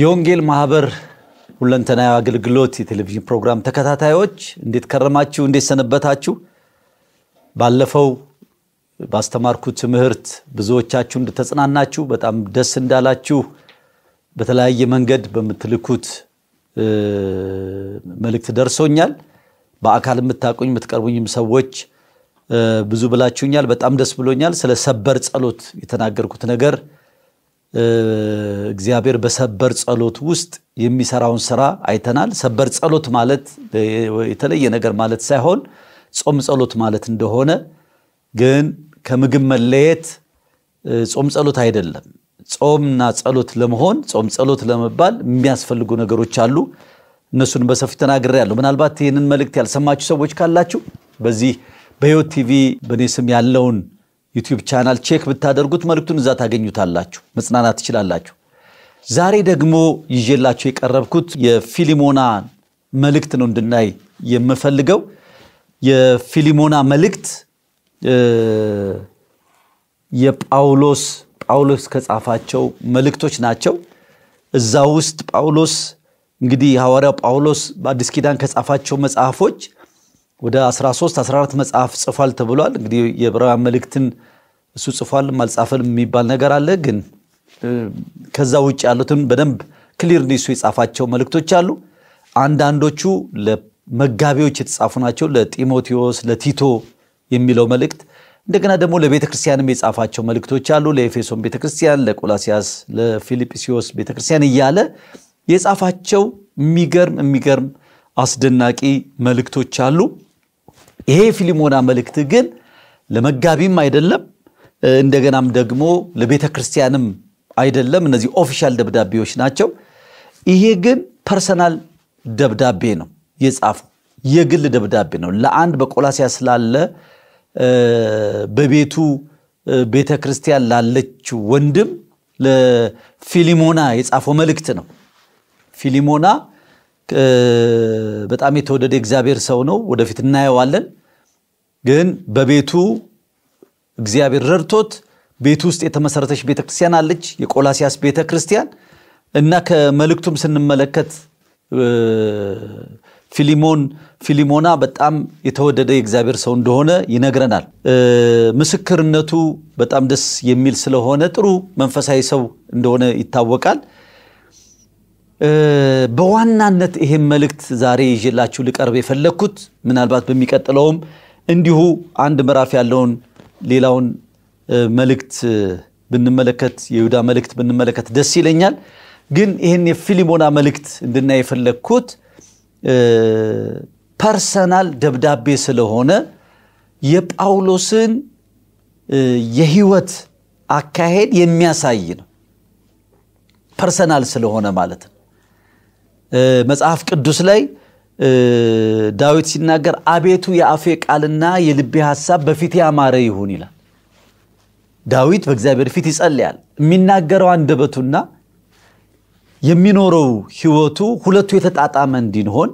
የወንጌል ማህበር ሁለንተናዊ አገልግሎት የቴሌቪዥን ፕሮግራም ተከታታዮች እንዴት ከረማችሁ? እንዴት ሰነበታችሁ? ባለፈው ባስተማርኩት ትምህርት ብዙዎቻችሁ እንደተጽናናችሁ በጣም ደስ እንዳላችሁ በተለያየ መንገድ በምትልኩት መልእክት ደርሶኛል። በአካል የምታቁኝ የምትቀርቡኝም ሰዎች ብዙ ብላችሁኛል። በጣም ደስ ብሎኛል። ስለ ሰበር ጸሎት የተናገርኩት ነገር እግዚአብሔር በሰበር ጸሎት ውስጥ የሚሰራውን ስራ አይተናል። ሰበር ጸሎት ማለት የተለየ ነገር ማለት ሳይሆን ጾም ጸሎት ማለት እንደሆነ ግን ከምግብ መለየት ጾም ጸሎት አይደለም። ጾምና ጸሎት ለመሆን ጾም ጸሎት ለመባል የሚያስፈልጉ ነገሮች አሉ። እነሱን በሰፊው ተናግሬያለሁ። ምናልባት ይህንን መልእክት ያልሰማችሁ ሰዎች ካላችሁ በዚህ በሕይወት ቲቪ በእኔ ስም ያለውን ዩቲዩብ ቻናል ቼክ ብታደርጉት መልእክቱን እዛ ታገኙታላችሁ፣ መጽናናት ትችላላችሁ። ዛሬ ደግሞ ይዤላችሁ የቀረብኩት የፊሊሞና መልእክት ነው እንድናይ የምፈልገው። የፊሊሞና መልእክት የጳውሎስ ጳውሎስ ከጻፋቸው መልእክቶች ናቸው። እዛ ውስጥ ጳውሎስ እንግዲህ ሐዋርያው ጳውሎስ በአዲስ ኪዳን ከጻፋቸው መጽሐፎች ወደ 13 14 መጽሐፍ ጽፏል ተብሏል። እንግዲህ የዕብራውያን መልእክትን እሱ ጽፏል አልጻፈል የሚባል ነገር አለ። ግን ከዛ ውጭ ያሉትን በደንብ ክሊር እሱ የጻፋቸው መልእክቶች አሉ። አንዳንዶቹ ለመጋቢዎች የተጻፉ ናቸው። ለጢሞቴዎስ፣ ለቲቶ የሚለው መልእክት እንደገና ደግሞ ለቤተ ክርስቲያንም የጻፋቸው መልእክቶች አሉ። ለኤፌሶን ቤተ ክርስቲያን፣ ለቆላሲያስ፣ ለፊልጵስዮስ ቤተ ክርስቲያን እያለ የጻፋቸው የሚገርም የሚገርም አስደናቂ መልእክቶች አሉ። ይሄ የፊሊሞና መልእክት ግን ለመጋቢም አይደለም እንደገናም ደግሞ ለቤተ ክርስቲያንም አይደለም። እነዚህ ኦፊሻል ደብዳቤዎች ናቸው። ይሄ ግን ፐርሰናል ደብዳቤ ነው የጻፉ የግል ደብዳቤ ነው ለአንድ በቆላሲያ ስላለ በቤቱ ቤተ ክርስቲያን ላለች ወንድም ለፊሊሞና የጻፈው መልእክት ነው ፊሊሞና በጣም የተወደደ እግዚአብሔር ሰው ነው። ወደፊት እናየዋለን። ግን በቤቱ እግዚአብሔር ረድቶት ቤቱ ውስጥ የተመሰረተች ቤተክርስቲያን አለች፣ የቆላሲያስ ቤተክርስቲያን እና ከመልእክቱም ስንመለከት ፊሊሞን ፊሊሞና በጣም የተወደደ የእግዚአብሔር ሰው እንደሆነ ይነግረናል። ምስክርነቱ በጣም ደስ የሚል ስለሆነ ጥሩ መንፈሳዊ ሰው እንደሆነ ይታወቃል። በዋናነት ይሄን መልእክት ዛሬ ይዤላችሁ ልቀርብ የፈለግኩት ምናልባት በሚቀጥለውም እንዲሁ አንድ ምዕራፍ ያለውን ሌላውን መልእክት ብንመለከት የይሁዳ መልእክት ብንመለከት ደስ ይለኛል። ግን ይህን የፊሊሞና መልእክት እንድና የፈለግኩት ፐርሰናል ደብዳቤ ስለሆነ የጳውሎስን የህይወት አካሄድ የሚያሳይ ነው። ፐርሰናል ስለሆነ ማለት ነው። መጽሐፍ ቅዱስ ላይ ዳዊት ሲናገር አቤቱ የአፌ ቃልና የልቤ ሐሳብ በፊት ያማረ ይሁን ይላል። ዳዊት በእግዚአብሔር ፊት ይጸልያል። የሚናገረው አንደበቱና የሚኖረው ህይወቱ ሁለቱ የተጣጣመ እንዲሆን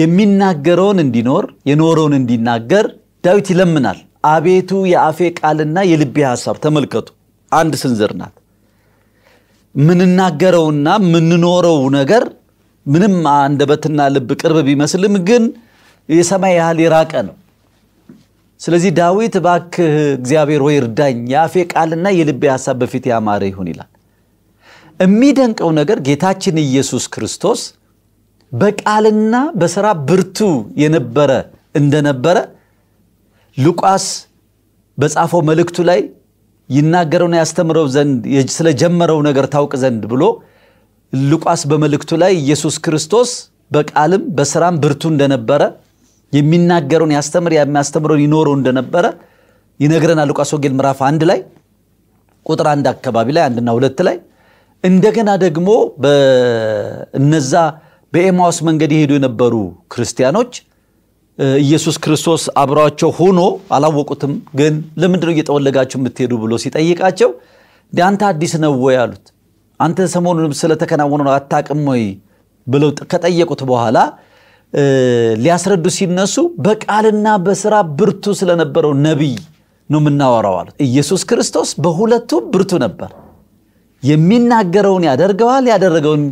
የሚናገረውን እንዲኖር የኖረውን እንዲናገር ዳዊት ይለምናል። አቤቱ የአፌ ቃልና የልቤ ሐሳብ ተመልከቱ፣ አንድ ስንዝር ናት። ምንናገረውና ምንኖረው ነገር ምንም አንደበትና ልብ ቅርብ ቢመስልም ግን የሰማይ ያህል የራቀ ነው። ስለዚህ ዳዊት እባክህ እግዚአብሔር ወይ እርዳኝ፣ የአፌ ቃልና የልቤ ሀሳብ በፊት ያማረ ይሁን ይላል። የሚደንቀው ነገር ጌታችን ኢየሱስ ክርስቶስ በቃልና በስራ ብርቱ የነበረ እንደነበረ ሉቃስ በጻፈው መልእክቱ ላይ ይናገረውና ያስተምረው ዘንድ ስለጀመረው ነገር ታውቅ ዘንድ ብሎ ሉቃስ በመልእክቱ ላይ ኢየሱስ ክርስቶስ በቃልም በስራም ብርቱ እንደነበረ የሚናገረውን ያስተምር የሚያስተምረውን ይኖረው እንደነበረ ይነግረናል። ሉቃስ ወንጌል ምዕራፍ አንድ ላይ ቁጥር አንድ አካባቢ ላይ አንድና ሁለት ላይ እንደገና ደግሞ በእነዛ በኤማውስ መንገድ የሄዱ የነበሩ ክርስቲያኖች ኢየሱስ ክርስቶስ አብሯቸው ሆኖ አላወቁትም። ግን ለምንድን ነው እየጠወለጋችሁ የምትሄዱ ብሎ ሲጠይቃቸው አንተ አዲስ ነው ወይ አሉት። አንተ ሰሞኑን ስለተከናወኑ አታቅም ወይ ብለው ከጠየቁት በኋላ ሊያስረዱ ሲነሱ በቃልና በስራ ብርቱ ስለነበረው ነቢይ ነው የምናወራው አሉት። ኢየሱስ ክርስቶስ በሁለቱም ብርቱ ነበር። የሚናገረውን ያደርገዋል፣ ያደረገውን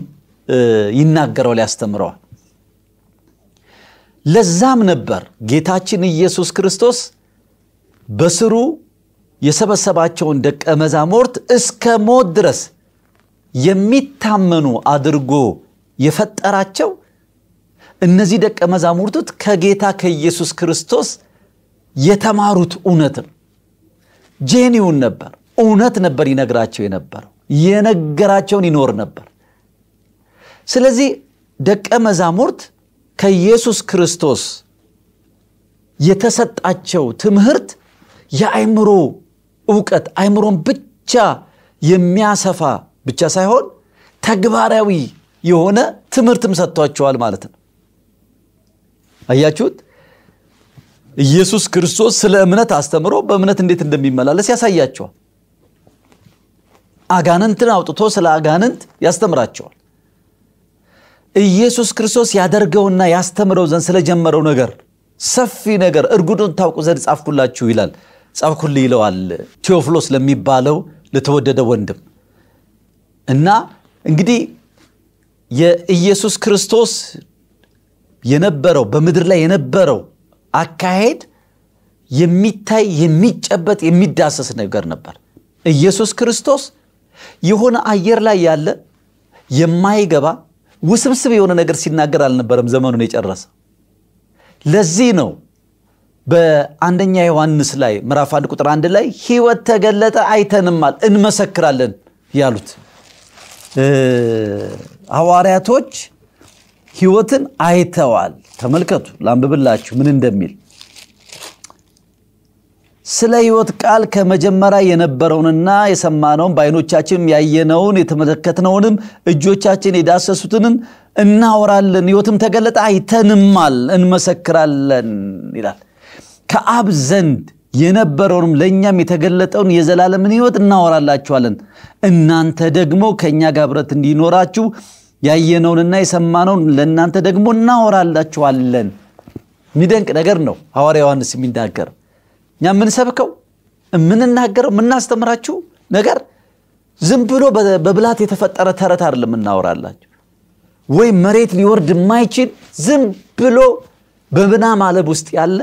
ይናገረዋል፣ ያስተምረዋል። ለዛም ነበር ጌታችን ኢየሱስ ክርስቶስ በስሩ የሰበሰባቸውን ደቀ መዛሙርት እስከ ሞት ድረስ የሚታመኑ አድርጎ የፈጠራቸው እነዚህ ደቀ መዛሙርቱት ከጌታ ከኢየሱስ ክርስቶስ የተማሩት እውነት ነው። ጄኒውን ነበር፣ እውነት ነበር ይነግራቸው የነበረው። የነገራቸውን ይኖር ነበር። ስለዚህ ደቀ መዛሙርት ከኢየሱስ ክርስቶስ የተሰጣቸው ትምህርት የአይምሮ እውቀት አይምሮን ብቻ የሚያሰፋ ብቻ ሳይሆን ተግባራዊ የሆነ ትምህርትም ሰጥቷቸዋል ማለት ነው አያችሁት ኢየሱስ ክርስቶስ ስለ እምነት አስተምሮ በእምነት እንዴት እንደሚመላለስ ያሳያቸዋል አጋንንትን አውጥቶ ስለ አጋንንት ያስተምራቸዋል ኢየሱስ ክርስቶስ ያደርገውና ያስተምረው ዘንድ ስለጀመረው ነገር ሰፊ ነገር እርጉዱን ታውቁ ዘንድ ጻፍኩላችሁ ይላል ጻፍኩል ይለዋል ቴዎፍሎስ ለሚባለው ለተወደደ ወንድም እና እንግዲህ የኢየሱስ ክርስቶስ የነበረው በምድር ላይ የነበረው አካሄድ የሚታይ የሚጨበጥ የሚዳሰስ ነገር ነበር ኢየሱስ ክርስቶስ የሆነ አየር ላይ ያለ የማይገባ ውስብስብ የሆነ ነገር ሲናገር አልነበረም ዘመኑን የጨረሰ። ለዚህ ነው በአንደኛ ዮሐንስ ላይ ምዕራፍ አንድ ቁጥር አንድ ላይ ህይወት ተገለጠ አይተንማል እንመሰክራለን ያሉት ሐዋርያቶች ህይወትን አይተዋል። ተመልከቱ፣ ላንብብላችሁ ምን እንደሚል ስለ ህይወት ቃል ከመጀመሪያ የነበረውንና የሰማነውን በአይኖቻችን ያየነውን የተመለከትነውንም እጆቻችን የዳሰሱትንን እናወራለን፣ ህይወትም ተገለጠ፣ አይተንማል፣ እንመሰክራለን ይላል። ከአብ ዘንድ የነበረውንም ለእኛም የተገለጠውን የዘላለምን ህይወት እናወራላችኋለን። እናንተ ደግሞ ከእኛ ጋብረት እንዲኖራችሁ ያየነውንና የሰማነውን ለእናንተ ደግሞ እናወራላችኋለን። የሚደንቅ ነገር ነው ሐዋርያ ዮሐንስ የሚናገር እኛ የምንሰብከው የምንናገረው የምናስተምራችሁ ነገር ዝም ብሎ በብላት የተፈጠረ ተረት አይደለም እናወራላችሁ ወይ መሬት ሊወርድ የማይችል ዝም ብሎ በምናም አለብ ውስጥ ያለ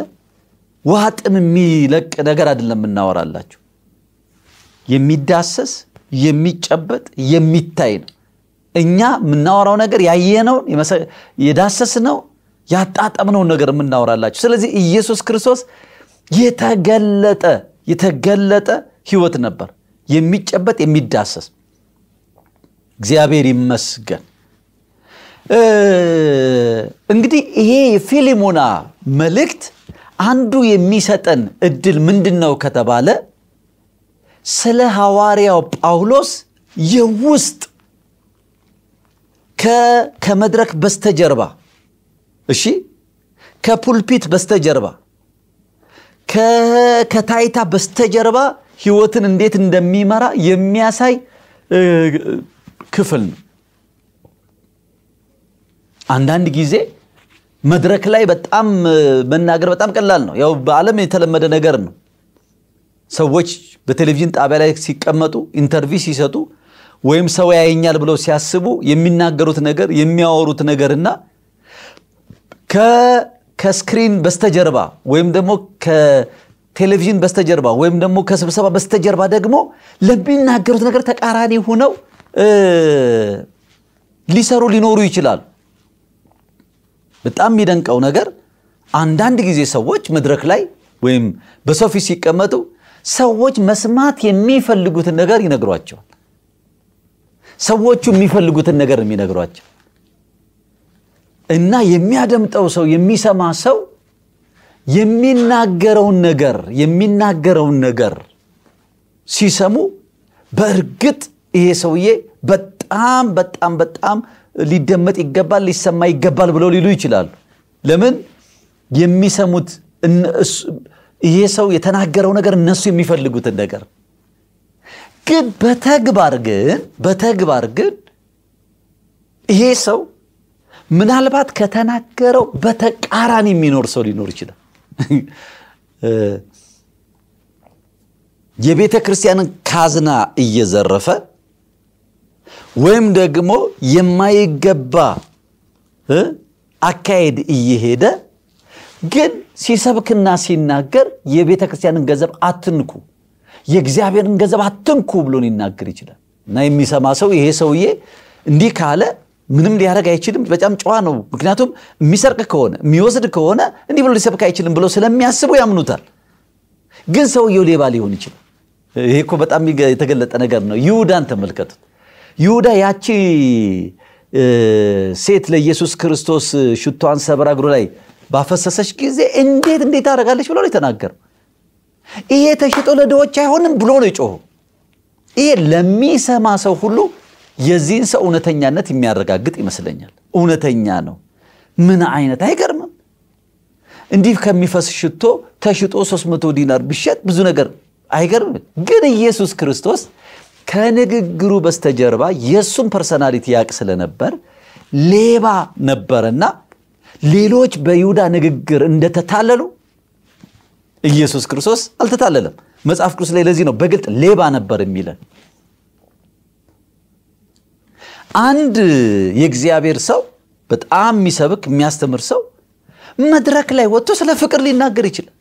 ውሃ ጥም የሚለቅ ነገር አይደለም እናወራላችሁ የሚዳሰስ የሚጨበጥ የሚታይ ነው እኛ የምናወራው ነገር ያየነውን ነው ያጣጠምነውን ነገር የምናወራላችሁ ስለዚህ ኢየሱስ ክርስቶስ የተገለጠ የተገለጠ ህይወት ነበር። የሚጨበጥ የሚዳሰስ እግዚአብሔር ይመስገን። እንግዲህ ይሄ የፊሊሞና መልእክት አንዱ የሚሰጠን እድል ምንድን ነው ከተባለ ስለ ሐዋርያው ጳውሎስ የውስጥ ከመድረክ በስተጀርባ እሺ ከፑልፒት በስተጀርባ ከታይታ በስተጀርባ ህይወትን እንዴት እንደሚመራ የሚያሳይ ክፍል ነው። አንዳንድ ጊዜ መድረክ ላይ በጣም መናገር በጣም ቀላል ነው። ያው በዓለም የተለመደ ነገር ነው። ሰዎች በቴሌቪዥን ጣቢያ ላይ ሲቀመጡ ኢንተርቪ ሲሰጡ ወይም ሰው ያየኛል ብለው ሲያስቡ የሚናገሩት ነገር የሚያወሩት ነገርና ከስክሪን በስተጀርባ ወይም ደግሞ ከቴሌቪዥን በስተጀርባ ወይም ደግሞ ከስብሰባ በስተጀርባ ደግሞ ለሚናገሩት ነገር ተቃራኒ ሆነው ሊሰሩ ሊኖሩ ይችላሉ። በጣም የሚደንቀው ነገር አንዳንድ ጊዜ ሰዎች መድረክ ላይ ወይም በሰው ፊት ሲቀመጡ ሰዎች መስማት የሚፈልጉትን ነገር ይነግሯቸዋል። ሰዎቹ የሚፈልጉትን ነገር የሚነግሯቸው እና የሚያደምጠው ሰው የሚሰማ ሰው የሚናገረውን ነገር የሚናገረውን ነገር ሲሰሙ በእርግጥ ይሄ ሰውዬ በጣም በጣም በጣም ሊደመጥ ይገባል፣ ሊሰማ ይገባል ብለው ሊሉ ይችላሉ። ለምን የሚሰሙት ይሄ ሰው የተናገረው ነገር እነሱ የሚፈልጉትን ነገር ግን በተግባር ግን በተግባር ግን ይሄ ሰው ምናልባት ከተናገረው በተቃራኒ የሚኖር ሰው ሊኖር ይችላል። የቤተ ክርስቲያንን ካዝና እየዘረፈ ወይም ደግሞ የማይገባ አካሄድ እየሄደ ግን ሲሰብክና ሲናገር የቤተ ክርስቲያንን ገንዘብ አትንኩ፣ የእግዚአብሔርን ገንዘብ አትንኩ ብሎን ይናገር ይችላል እና የሚሰማ ሰው ይሄ ሰውዬ እንዲህ ካለ ምንም ሊያደርግ አይችልም። በጣም ጨዋ ነው። ምክንያቱም የሚሰርቅ ከሆነ የሚወስድ ከሆነ እንዲህ ብሎ ሊሰብክ አይችልም ብለው ስለሚያስቡ ያምኑታል። ግን ሰውየው ሌባ ሊሆን ይችላል። ይሄ እኮ በጣም የተገለጠ ነገር ነው። ይሁዳን ተመልከቱት። ይሁዳ ያቺ ሴት ለኢየሱስ ክርስቶስ ሽቷን ሰብራ እግሩ ላይ ባፈሰሰች ጊዜ እንዴት እንዴት ታደርጋለች ብሎ ነው የተናገረው። ይሄ ተሽጦ ለድሆች አይሆንም ብሎ ነው የጮኸው። ይሄ ለሚሰማ ሰው ሁሉ የዚህን ሰው እውነተኛነት የሚያረጋግጥ ይመስለኛል። እውነተኛ ነው። ምን አይነት አይገርምም? እንዲህ ከሚፈስ ሽቶ ተሽጦ 300 ዲናር ቢሸጥ ብዙ ነገር አይገርምም። ግን ኢየሱስ ክርስቶስ ከንግግሩ በስተጀርባ የእሱን ፐርሰናሊቲ ያቅ ስለነበር ሌባ ነበርና ሌሎች በይሁዳ ንግግር እንደተታለሉ ኢየሱስ ክርስቶስ አልተታለለም። መጽሐፍ ቅዱስ ላይ ለዚህ ነው በግልጥ ሌባ ነበር የሚለን። አንድ የእግዚአብሔር ሰው በጣም የሚሰብክ የሚያስተምር ሰው መድረክ ላይ ወጥቶ ስለ ፍቅር ሊናገር ይችላል።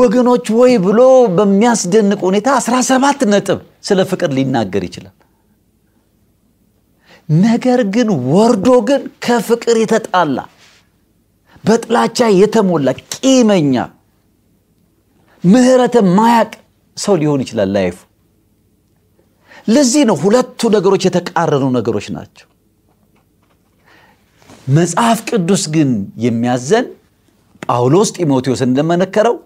ወገኖች ወይ ብሎ በሚያስደንቅ ሁኔታ 17 ነጥብ ስለ ፍቅር ሊናገር ይችላል። ነገር ግን ወርዶ ግን ከፍቅር የተጣላ በጥላቻ የተሞላ ቂመኛ፣ ምህረተ ማያቅ ሰው ሊሆን ይችላል ላይፉ ለዚህ ነው ሁለቱ ነገሮች የተቃረኑ ነገሮች ናቸው። መጽሐፍ ቅዱስ ግን የሚያዘን ጳውሎስ ጢሞቴዎስን እንደመነከረው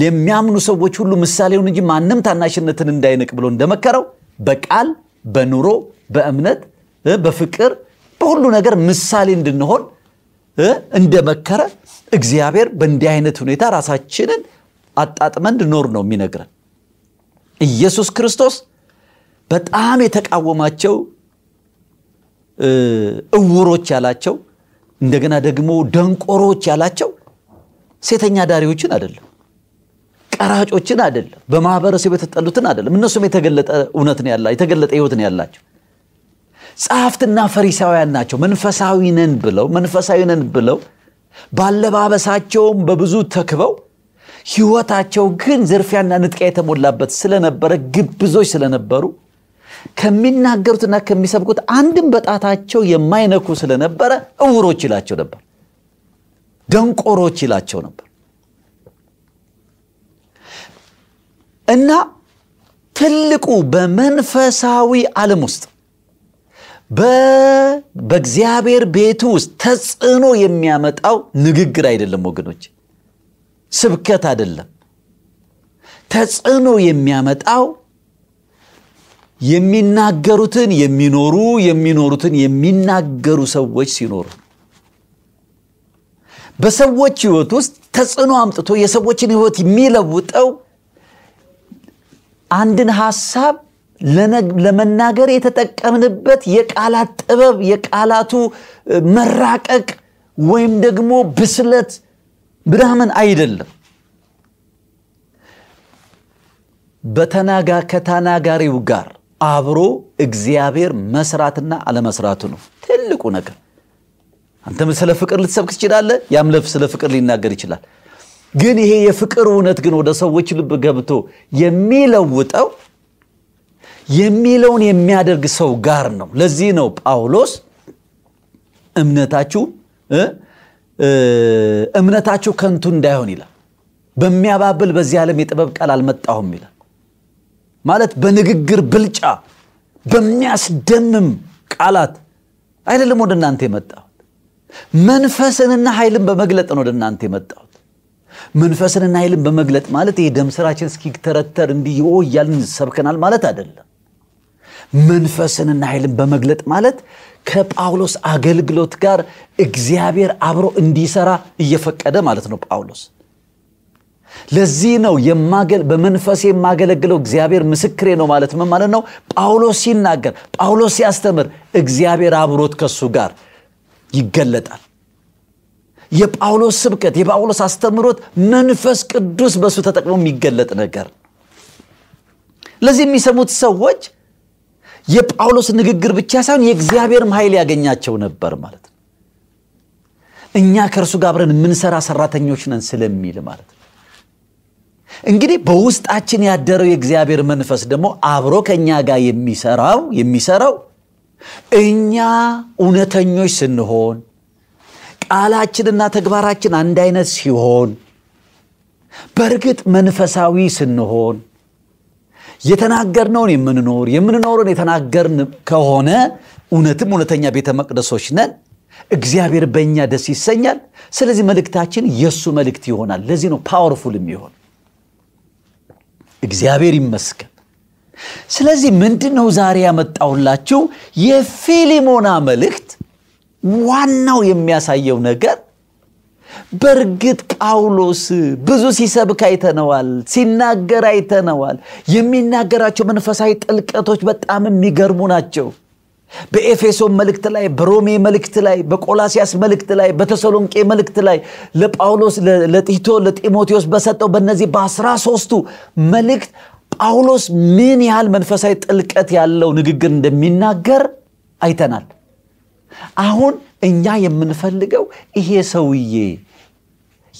ለሚያምኑ ሰዎች ሁሉ ምሳሌውን እንጂ ማንም ታናሽነትን እንዳይንቅ ብሎ እንደመከረው በቃል በኑሮ በእምነት በፍቅር በሁሉ ነገር ምሳሌ እንድንሆን እንደመከረ እግዚአብሔር በእንዲህ አይነት ሁኔታ ራሳችንን አጣጥመን እንድኖር ነው የሚነግረን ኢየሱስ ክርስቶስ በጣም የተቃወማቸው እውሮች ያላቸው እንደገና ደግሞ ደንቆሮች ያላቸው ሴተኛ ዳሪዎችን አይደለም፣ ቀራጮችን አይደለም፣ በማህበረሰብ የተጠሉትን አይደለም። እነሱም የተገለጠ እውነት ነው የተገለጠ ህይወት ነው ያላቸው። ጸሐፍትና ፈሪሳውያን ናቸው። መንፈሳዊ ነን ብለው መንፈሳዊ ነን ብለው ባለባበሳቸውም በብዙ ተክበው ህይወታቸው ግን ዝርፊያና ንጥቂያ የተሞላበት ስለነበረ ግብዞች ስለነበሩ ከሚናገሩትና ከሚሰብኩት አንድም በጣታቸው የማይነኩ ስለነበረ እውሮች ይላቸው ነበር፣ ደንቆሮች ይላቸው ነበር እና ትልቁ በመንፈሳዊ ዓለም ውስጥ በእግዚአብሔር ቤቱ ውስጥ ተጽዕኖ የሚያመጣው ንግግር አይደለም ወገኖች፣ ስብከት አይደለም። ተጽዕኖ የሚያመጣው የሚናገሩትን የሚኖሩ የሚኖሩትን የሚናገሩ ሰዎች ሲኖሩ በሰዎች ህይወት ውስጥ ተጽዕኖ አምጥቶ የሰዎችን ህይወት የሚለውጠው አንድን ሀሳብ ለመናገር የተጠቀምንበት የቃላት ጥበብ የቃላቱ መራቀቅ ወይም ደግሞ ብስለት ምናምን አይደለም በተናጋ ከተናጋሪው ጋር አብሮ እግዚአብሔር መስራትና አለመስራቱ ነው ትልቁ ነገር። አንተም ስለ ፍቅር ልትሰብክ ትችላለ፣ ያምለፍ ስለ ፍቅር ሊናገር ይችላል። ግን ይሄ የፍቅር እውነት ግን ወደ ሰዎች ልብ ገብቶ የሚለውጠው የሚለውን የሚያደርግ ሰው ጋር ነው። ለዚህ ነው ጳውሎስ እምነታችሁ እምነታችሁ ከንቱ እንዳይሆን ይላል። በሚያባብል በዚህ ዓለም የጥበብ ቃል አልመጣሁም ይላል። ማለት በንግግር ብልጫ በሚያስደምም ቃላት አይደለም ወደ እናንተ የመጣሁት። መንፈስንና ኃይልን በመግለጥ ነው ወደ እናንተ የመጣሁት። መንፈስንና ኃይልን በመግለጥ ማለት ይሄ ደም ስራችን እስኪተረተር እንዲህ እያልን ሰብከናል ማለት አይደለም። መንፈስንና ኃይልን በመግለጥ ማለት ከጳውሎስ አገልግሎት ጋር እግዚአብሔር አብሮ እንዲሰራ እየፈቀደ ማለት ነው ጳውሎስ። ለዚህ ነው በመንፈስ የማገለግለው እግዚአብሔር ምስክሬ ነው ማለት ምን ማለት ነው ጳውሎስ ሲናገር ጳውሎስ ሲያስተምር እግዚአብሔር አብሮት ከሱ ጋር ይገለጣል የጳውሎስ ስብከት የጳውሎስ አስተምሮት መንፈስ ቅዱስ በሱ ተጠቅሞ የሚገለጥ ነገር ለዚህ የሚሰሙት ሰዎች የጳውሎስ ንግግር ብቻ ሳይሆን የእግዚአብሔርም ኃይል ያገኛቸው ነበር ማለት ነው እኛ ከእርሱ ጋር አብረን የምንሰራ ሰራተኞች ነን ስለሚል ማለት እንግዲህ በውስጣችን ያደረው የእግዚአብሔር መንፈስ ደግሞ አብሮ ከእኛ ጋር የሚሰራው የሚሰራው እኛ እውነተኞች ስንሆን ቃላችንና ተግባራችን አንድ አይነት ሲሆን በእርግጥ መንፈሳዊ ስንሆን የተናገርነውን የምንኖር የምንኖረን የተናገርን ከሆነ እውነትም እውነተኛ ቤተ መቅደሶች ነን እግዚአብሔር በእኛ ደስ ይሰኛል ስለዚህ መልእክታችን የእሱ መልእክት ይሆናል ለዚህ ነው ፓወርፉል የሚሆን እግዚአብሔር ይመስገን ስለዚህ ምንድን ነው ዛሬ ያመጣሁላችሁ የፊሊሞና መልእክት ዋናው የሚያሳየው ነገር በእርግጥ ጳውሎስ ብዙ ሲሰብክ አይተነዋል ሲናገር አይተነዋል የሚናገራቸው መንፈሳዊ ጥልቀቶች በጣም የሚገርሙ ናቸው በኤፌሶን መልእክት ላይ በሮሜ መልእክት ላይ በቆላሲያስ መልእክት ላይ በተሰሎንቄ መልእክት ላይ ለጳውሎስ ለጢቶ ለጢሞቴዎስ በሰጠው በነዚህ በአስራ ሶስቱ መልእክት ጳውሎስ ምን ያህል መንፈሳዊ ጥልቀት ያለው ንግግር እንደሚናገር አይተናል አሁን እኛ የምንፈልገው ይሄ ሰውዬ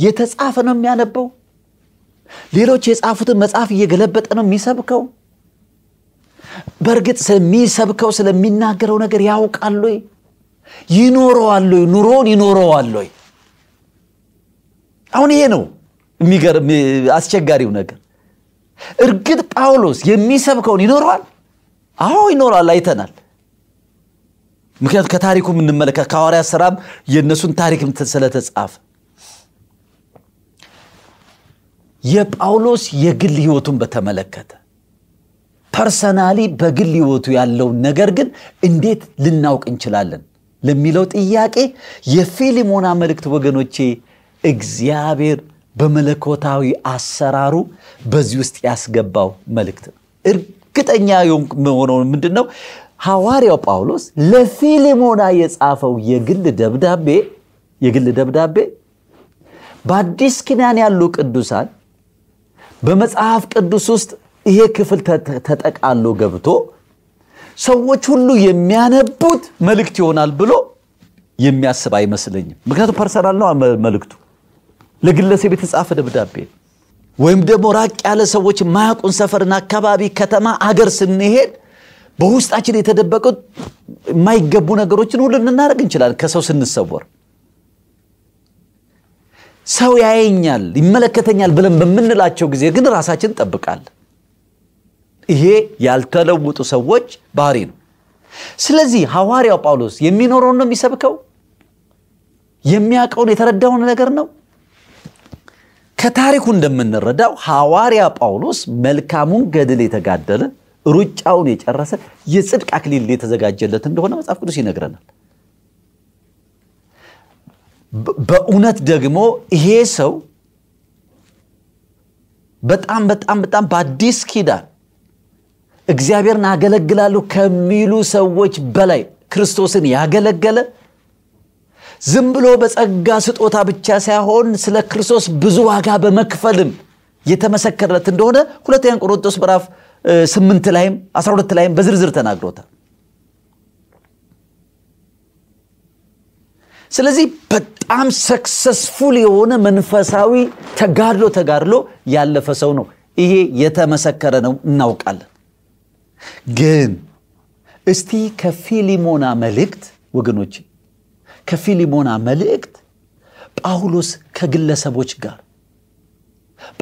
የተጻፈ ነው የሚያነበው ሌሎች የጻፉትን መጽሐፍ እየገለበጠ ነው የሚሰብከው በእርግጥ ስለሚሰብከው ስለሚናገረው ነገር ያውቃል ወይ ይኖረዋል ኑሮውን ይኖረዋል አሁን ይሄ ነው አስቸጋሪው ነገር እርግጥ ጳውሎስ የሚሰብከውን ይኖረዋል አዎ ይኖረዋል አይተናል ምክንያቱም ከታሪኩ የምንመለከት ከሐዋርያ ስራም የእነሱን ታሪክም ስለተጻፈ የጳውሎስ የግል ህይወቱን በተመለከተ ፐርሰናሊ በግል ህይወቱ ያለውን ነገር ግን እንዴት ልናውቅ እንችላለን ለሚለው ጥያቄ የፊሊሞና መልእክት ወገኖቼ እግዚአብሔር በመለኮታዊ አሰራሩ በዚህ ውስጥ ያስገባው መልእክት ነው እርግጠኛ የሆነው ምንድን ነው ሐዋርያው ጳውሎስ ለፊሊሞና የጻፈው የግል ደብዳቤ የግል ደብዳቤ በአዲስ ኪዳን ያሉ ቅዱሳን በመጽሐፍ ቅዱስ ውስጥ ይሄ ክፍል ተጠቃሎ ገብቶ ሰዎች ሁሉ የሚያነቡት መልእክት ይሆናል ብሎ የሚያስብ አይመስለኝም። ምክንያቱም ፐርሰናል ነው መልእክቱ፣ ለግለሰብ የተጻፈ ደብዳቤ ወይም ደግሞ ራቅ ያለ ሰዎች የማያውቁን ሰፈርና አካባቢ፣ ከተማ፣ አገር ስንሄድ በውስጣችን የተደበቁት የማይገቡ ነገሮችን ሁሉ ልናደረግ እንችላለን ከሰው ስንሰወር ሰው ያየኛል ይመለከተኛል ብለን በምንላቸው ጊዜ ግን ራሳችን እንጠብቃለን። ይሄ ያልተለወጡ ሰዎች ባህሪ ነው። ስለዚህ ሐዋርያው ጳውሎስ የሚኖረውን ነው የሚሰብከው፣ የሚያውቀውን የተረዳውን ነገር ነው። ከታሪኩ እንደምንረዳው ሐዋርያ ጳውሎስ መልካሙን ገድል የተጋደለ ሩጫውን የጨረሰ የጽድቅ አክሊል የተዘጋጀለት እንደሆነ መጽሐፍ ቅዱስ ይነግረናል። በእውነት ደግሞ ይሄ ሰው በጣም በጣም በጣም በአዲስ ኪዳን እግዚአብሔርን አገለግላለሁ ከሚሉ ሰዎች በላይ ክርስቶስን ያገለገለ ዝም ብሎ በጸጋ ስጦታ ብቻ ሳይሆን ስለ ክርስቶስ ብዙ ዋጋ በመክፈልም የተመሰከረለት እንደሆነ ሁለተኛ ቆሮንቶስ ምዕራፍ 8 ላይም 12 ላይም በዝርዝር ተናግሮታል ስለዚህ በጣም ሰክሰስፉል የሆነ መንፈሳዊ ተጋድሎ ተጋድሎ ያለፈ ሰው ነው ይሄ የተመሰከረ ነው እናውቃለን ግን እስቲ ከፊሊሞና መልእክት ወገኖች ከፊሊሞና መልእክት ጳውሎስ ከግለሰቦች ጋር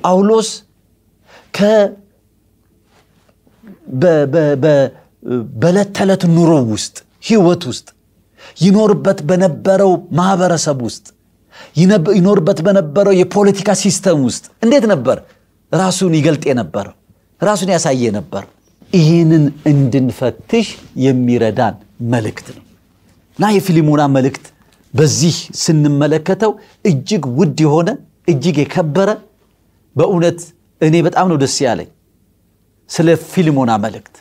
ጳውሎስ በዕለት ተዕለት ኑሮ ውስጥ ህይወት ውስጥ ይኖርበት በነበረው ማህበረሰብ ውስጥ ይኖርበት በነበረው የፖለቲካ ሲስተም ውስጥ እንዴት ነበር ራሱን ይገልጥ የነበረው ራሱን ያሳየ ነበር ይህንን እንድንፈትሽ የሚረዳን መልእክት ነው እና የፊሊሞና መልእክት በዚህ ስንመለከተው እጅግ ውድ የሆነ እጅግ የከበረ በእውነት እኔ በጣም ነው ደስ ያለኝ ስለ ፊልሞና መልእክት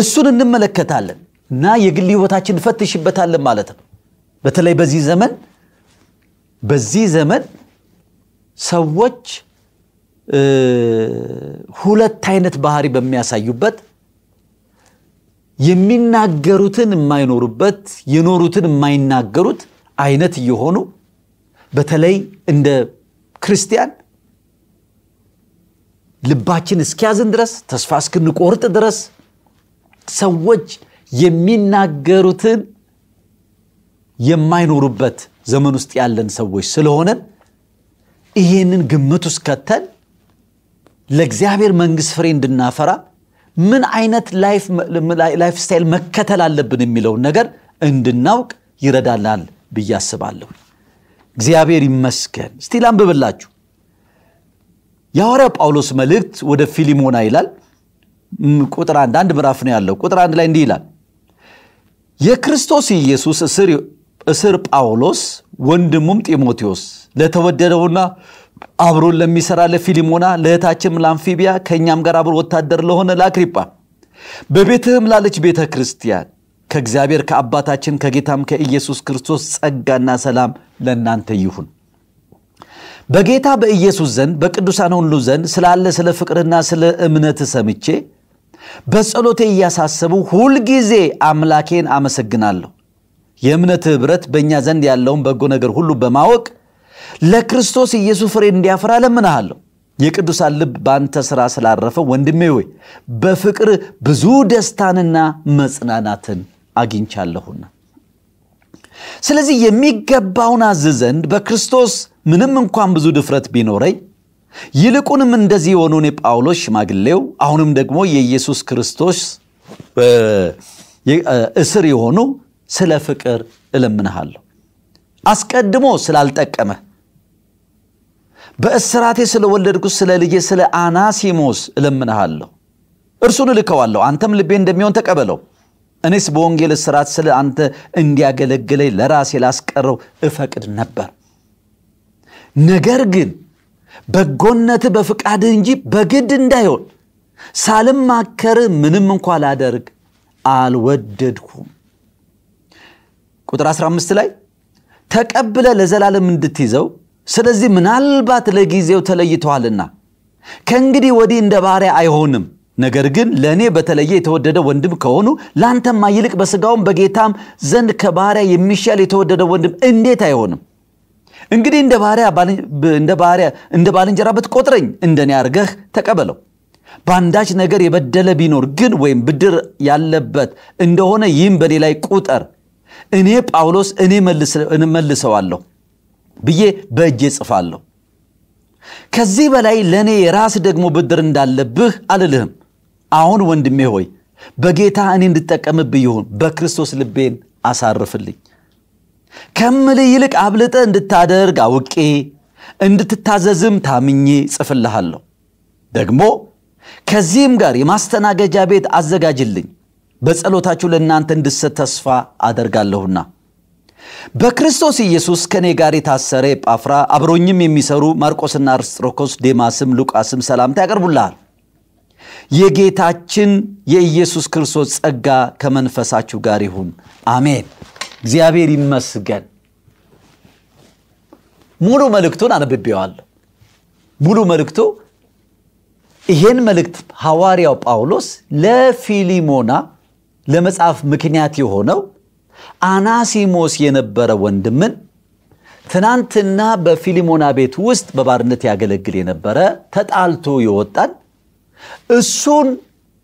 እሱን እንመለከታለን እና የግል ህይወታችን እንፈትሽበታለን ማለት ነው በተለይ በዚህ ዘመን በዚህ ዘመን ሰዎች ሁለት አይነት ባህሪ በሚያሳዩበት የሚናገሩትን የማይኖሩበት የኖሩትን የማይናገሩት አይነት እየሆኑ በተለይ እንደ ክርስቲያን ልባችን እስኪያዝን ድረስ ተስፋ እስክንቆርጥ ድረስ ሰዎች የሚናገሩትን የማይኖሩበት ዘመን ውስጥ ያለን ሰዎች ስለሆነን ይሄንን ግምት ውስጥ ከተን ለእግዚአብሔር መንግስት ፍሬ እንድናፈራ ምን አይነት ላይፍ ስታይል መከተል አለብን የሚለውን ነገር እንድናውቅ ይረዳናል ብዬ አስባለሁ እግዚአብሔር ይመስገን እስቲ ላንብብላችሁ የሐዋርያ ጳውሎስ መልእክት ወደ ፊሊሞና ይላል ቁጥር አንድ አንድ ምዕራፍ ነው ያለው ቁጥር አንድ ላይ እንዲህ ይላል የክርስቶስ ኢየሱስ እስር እስር ጳውሎስ ወንድሙም ጢሞቴዎስ ለተወደደውና አብሮን ለሚሰራ ለፊሊሞና ለእህታችንም ለአምፊቢያ ከእኛም ጋር አብሮ ወታደር ለሆነ ለአክሪጳ በቤትህም ላለች ቤተ ክርስቲያን ከእግዚአብሔር ከአባታችን ከጌታም ከኢየሱስ ክርስቶስ ጸጋና ሰላም ለእናንተ ይሁን። በጌታ በኢየሱስ ዘንድ በቅዱሳን ሁሉ ዘንድ ስላለ ስለ ፍቅርና ስለ እምነት ሰምቼ በጸሎቴ እያሳሰቡ ሁልጊዜ አምላኬን አመሰግናለሁ የእምነት ህብረት በእኛ ዘንድ ያለውን በጎ ነገር ሁሉ በማወቅ ለክርስቶስ ኢየሱስ ፍሬ እንዲያፈራ ለምንሃለሁ። የቅዱሳን ልብ በአንተ ሥራ ስላረፈ ወንድሜ ወይ በፍቅር ብዙ ደስታንና መጽናናትን አግኝቻለሁና። ስለዚህ የሚገባውን አዝ ዘንድ በክርስቶስ ምንም እንኳን ብዙ ድፍረት ቢኖረኝ ይልቁንም እንደዚህ የሆነውን የጳውሎስ ሽማግሌው አሁንም ደግሞ የኢየሱስ ክርስቶስ እስር የሆኑ ስለ ፍቅር እለምንሃለሁ። አስቀድሞ ስላልጠቀመ በእስራቴ ስለወለድኩት ስለ ልጄ ስለ አናሲሞስ እለምንሃለሁ። እርሱን እልከዋለሁ፣ አንተም ልቤ እንደሚሆን ተቀበለው። እኔስ በወንጌል እስራት ስለ አንተ እንዲያገለግለኝ ለራሴ ላስቀረው እፈቅድ ነበር። ነገር ግን በጎነት በፍቃድ እንጂ በግድ እንዳይሆን ማከር ምንም እንኳ ላደርግ አልወደድኩም። ቁጥር 15 ላይ ተቀብለ ለዘላለም እንድትይዘው ስለዚህ ምናልባት ለጊዜው ተለይተዋልና ከእንግዲህ ወዲህ እንደ ባሪያ አይሆንም ነገር ግን ለእኔ በተለየ የተወደደ ወንድም ከሆኑ ለአንተማ ይልቅ በስጋውም በጌታም ዘንድ ከባሪያ የሚሻል የተወደደ ወንድም እንዴት አይሆንም እንግዲህ እንደ ባሪያ እንደ ባልንጀራ ብትቆጥረኝ እንደኔ አርገህ ተቀበለው በአንዳች ነገር የበደለ ቢኖር ግን ወይም ብድር ያለበት እንደሆነ ይህም ላይ ቁጠር እኔ ጳውሎስ እኔ እንመልሰዋለሁ ብዬ በእጄ ጽፋለሁ። ከዚህ በላይ ለእኔ የራስ ደግሞ ብድር እንዳለብህ አልልህም። አሁን ወንድሜ ሆይ በጌታ እኔ እንድጠቀምብ ይሁን፣ በክርስቶስ ልቤን አሳርፍልኝ። ከምል ይልቅ አብልጠ እንድታደርግ አውቄ እንድትታዘዝም ታምኜ ጽፍልሃለሁ። ደግሞ ከዚህም ጋር የማስተናገጃ ቤት አዘጋጅልኝ በጸሎታችሁ ለእናንተ እንድሰጥ ተስፋ አደርጋለሁና በክርስቶስ ኢየሱስ ከእኔ ጋር የታሰረ ጳፍራ አብሮኝም የሚሰሩ ማርቆስና አርስጥሮኮስ ዴማስም ሉቃስም ሰላምታ ያቀርቡልሃል የጌታችን የኢየሱስ ክርስቶስ ጸጋ ከመንፈሳችሁ ጋር ይሁን አሜን እግዚአብሔር ይመስገን ሙሉ መልእክቱን አነብቤዋለሁ ሙሉ መልእክቱ ይሄን መልእክት ሐዋርያው ጳውሎስ ለፊሊሞና ለመጽሐፍ ምክንያት የሆነው አናሲሞስ የነበረ ወንድምን ትናንትና በፊሊሞና ቤት ውስጥ በባርነት ያገለግል የነበረ ተጣልቶ የወጣን እሱን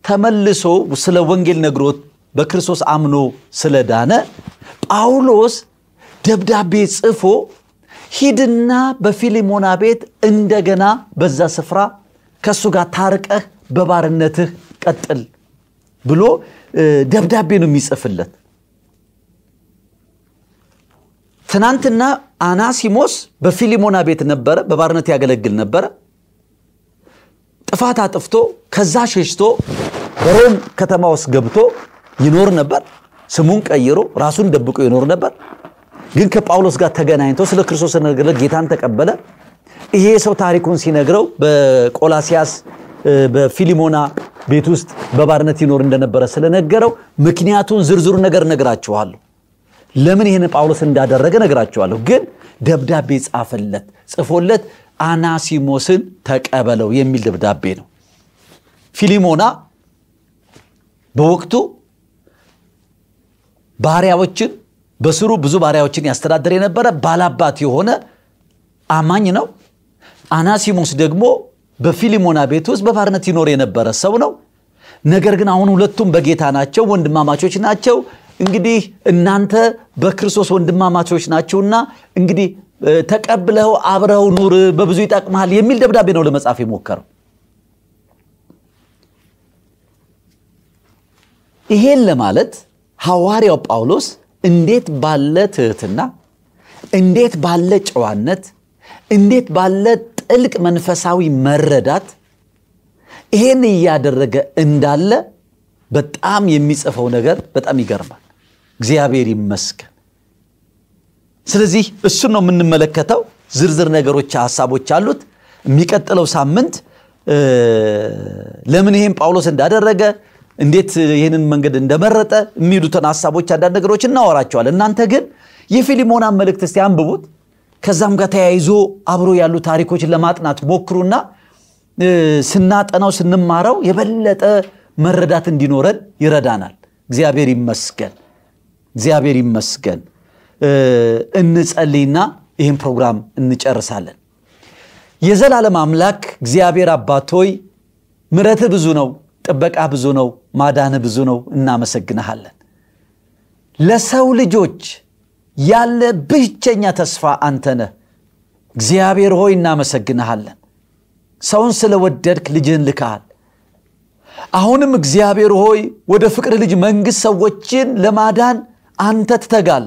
ተመልሶ ስለ ወንጌል ነግሮት በክርስቶስ አምኖ ስለዳነ ጳውሎስ ደብዳቤ ጽፎ ሂድና በፊሊሞና ቤት እንደገና በዛ ስፍራ ከእሱ ጋር ታርቀህ በባርነትህ ቀጥል ብሎ ደብዳቤ ነው የሚጽፍለት። ትናንትና አናሲሞስ በፊሊሞና ቤት ነበረ፣ በባርነት ያገለግል ነበረ። ጥፋት አጥፍቶ ከዛ ሸሽቶ በሮም ከተማ ውስጥ ገብቶ ይኖር ነበር። ስሙን ቀይሮ ራሱን ደብቆ ይኖር ነበር። ግን ከጳውሎስ ጋር ተገናኝቶ ስለ ክርስቶስ ነገለ ጌታን ተቀበለ። ይሄ ሰው ታሪኩን ሲነግረው በቆላሲያስ በፊሊሞና ቤት ውስጥ በባርነት ይኖር እንደነበረ ስለነገረው ምክንያቱን ዝርዝሩ ነገር ነግራችኋለሁ። ለምን ይህን ጳውሎስ እንዳደረገ ነግራችኋለሁ። ግን ደብዳቤ ጻፈለት ጽፎለት አናሲሞስን ተቀበለው የሚል ደብዳቤ ነው። ፊሊሞና በወቅቱ ባሪያዎችን በስሩ ብዙ ባሪያዎችን ያስተዳደር የነበረ ባላባት የሆነ አማኝ ነው። አናሲሞስ ደግሞ በፊሊሞና ቤት ውስጥ በባርነት ይኖር የነበረ ሰው ነው። ነገር ግን አሁን ሁለቱም በጌታ ናቸው፣ ወንድማማቾች ናቸው። እንግዲህ እናንተ በክርስቶስ ወንድማማቾች ናቸውና እንግዲህ ተቀብለው አብረው ኑር፣ በብዙ ይጠቅመሃል የሚል ደብዳቤ ነው ለመጻፍ የሞከረው። ይሄን ለማለት ሐዋርያው ጳውሎስ እንዴት ባለ ትህትና፣ እንዴት ባለ ጨዋነት፣ እንዴት ባለ ጥልቅ መንፈሳዊ መረዳት ይሄን እያደረገ እንዳለ በጣም የሚጽፈው ነገር በጣም ይገርማል። እግዚአብሔር ይመስገን። ስለዚህ እሱን ነው የምንመለከተው። ዝርዝር ነገሮች፣ ሀሳቦች አሉት። የሚቀጥለው ሳምንት ለምን ይሄን ጳውሎስ እንዳደረገ እንዴት ይህንን መንገድ እንደመረጠ የሚሉትን ሀሳቦች፣ አንዳንድ ነገሮች እናወራቸዋል። እናንተ ግን የፊሊሞና መልእክት እስቲ አንብቡት። ከዛም ጋር ተያይዞ አብሮ ያሉ ታሪኮችን ለማጥናት ሞክሩና ስናጠናው ስንማረው የበለጠ መረዳት እንዲኖረን ይረዳናል። እግዚአብሔር ይመስገን፣ እግዚአብሔር ይመስገን። እንጸልይና ይህን ፕሮግራም እንጨርሳለን። የዘላለም አምላክ እግዚአብሔር አባቶይ ምረትህ ብዙ ነው፣ ጥበቃ ብዙ ነው፣ ማዳንህ ብዙ ነው። እናመሰግንሃለን ለሰው ልጆች ያለ ብቸኛ ተስፋ አንተ ነህ። እግዚአብሔር ሆይ እናመሰግንሃለን። ሰውን ስለወደድክ ልጅህን ልካል አሁንም እግዚአብሔር ሆይ ወደ ፍቅር ልጅ መንግሥት ሰዎችን ለማዳን አንተ ትተጋል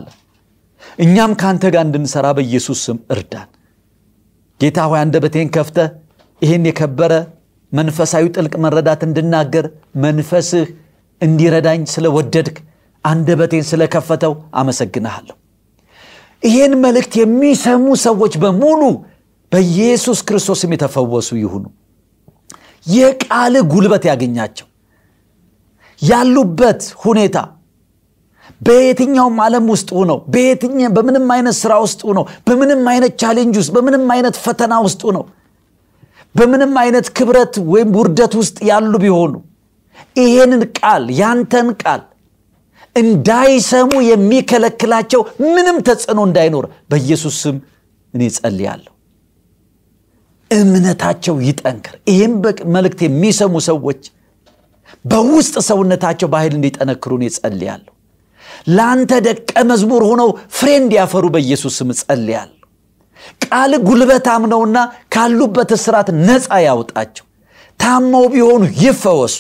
እኛም ከአንተ ጋር እንድንሰራ በኢየሱስ ስም እርዳን። ጌታ ሆይ በቴን ከፍተ ይህን የከበረ መንፈሳዊ ጥልቅ መረዳት እንድናገር መንፈስህ እንዲረዳኝ ስለወደድክ በቴን ስለከፈተው አመሰግንሃለሁ። ይህን መልእክት የሚሰሙ ሰዎች በሙሉ በኢየሱስ ክርስቶስም የተፈወሱ ይሁኑ የቃል ጉልበት ያገኛቸው ያሉበት ሁኔታ በየትኛውም ዓለም ውስጥ ሁነው በየትኛ በምንም አይነት ስራ ውስጥ ሁነው በምንም አይነት ቻሌንጅ ውስጥ በምንም አይነት ፈተና ውስጥ ሁነው በምንም አይነት ክብረት ወይም ውርደት ውስጥ ያሉ ቢሆኑ ይሄንን ቃል ያንተን ቃል እንዳይሰሙ የሚከለክላቸው ምንም ተጽዕኖ እንዳይኖር በኢየሱስ ስም እኔ ጸልያለሁ እምነታቸው ይጠንክር ይህም መልእክት የሚሰሙ ሰዎች በውስጥ ሰውነታቸው በኃይል እንዲጠነክሩ እኔ ጸልያለሁ ለአንተ ደቀ መዝሙር ሆነው ፍሬ እንዲያፈሩ በኢየሱስ ስም ጸልያለሁ ቃል ጉልበታም ነውና ካሉበት እስራት ነፃ ያውጣቸው ታመው ቢሆኑ ይፈወሱ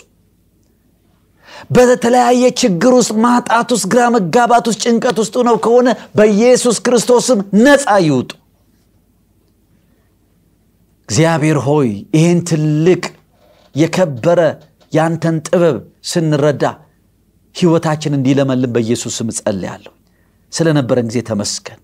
በተለያየ ችግር ውስጥ ማጣት ውስጥ ግራ መጋባት ውስጥ ጭንቀት ውስጥ ነው ከሆነ በኢየሱስ ክርስቶስም ነፃ ይውጡ እግዚአብሔር ሆይ ይህን ትልቅ የከበረ ያንተን ጥበብ ስንረዳ ህይወታችን እንዲለመልን በኢየሱስም ጸልያለሁ ስለነበረን ጊዜ ተመስገን